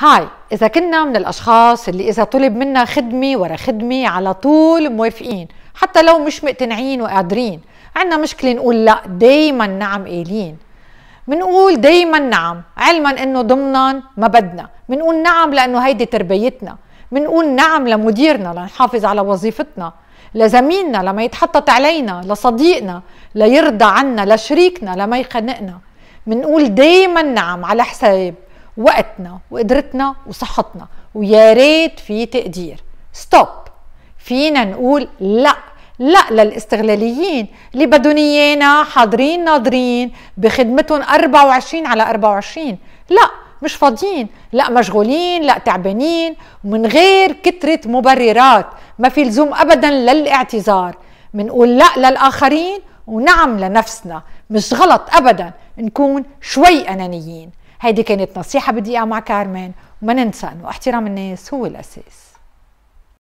هاي إذا كنا من الأشخاص اللي إذا طلب منا خدمة ورا خدمة على طول موافقين حتى لو مش مقتنعين وقادرين عندنا مشكلة نقول لا دايما نعم قايلين منقول دايما نعم علما انه ضمنا ما بدنا منقول نعم لانه هيدي تربيتنا منقول نعم لمديرنا لنحافظ على وظيفتنا لزميلنا لما يتحطط علينا لصديقنا ليرضى عنا لشريكنا لما يخنقنا منقول دايما نعم على حساب وقتنا وقدرتنا وصحتنا ويا ريت في تقدير ستوب فينا نقول لا لا للاستغلاليين اللي بدهم ايانا حاضرين ناضرين بخدمتهم 24 على 24 لا مش فاضيين لا مشغولين لا تعبانين ومن غير كترة مبررات ما في لزوم ابدا للاعتذار منقول لا للاخرين ونعم لنفسنا مش غلط ابدا نكون شوي انانيين هيدي كانت نصيحة بدقيقة مع كارمن وما ننسى انه احترام الناس هو الاساس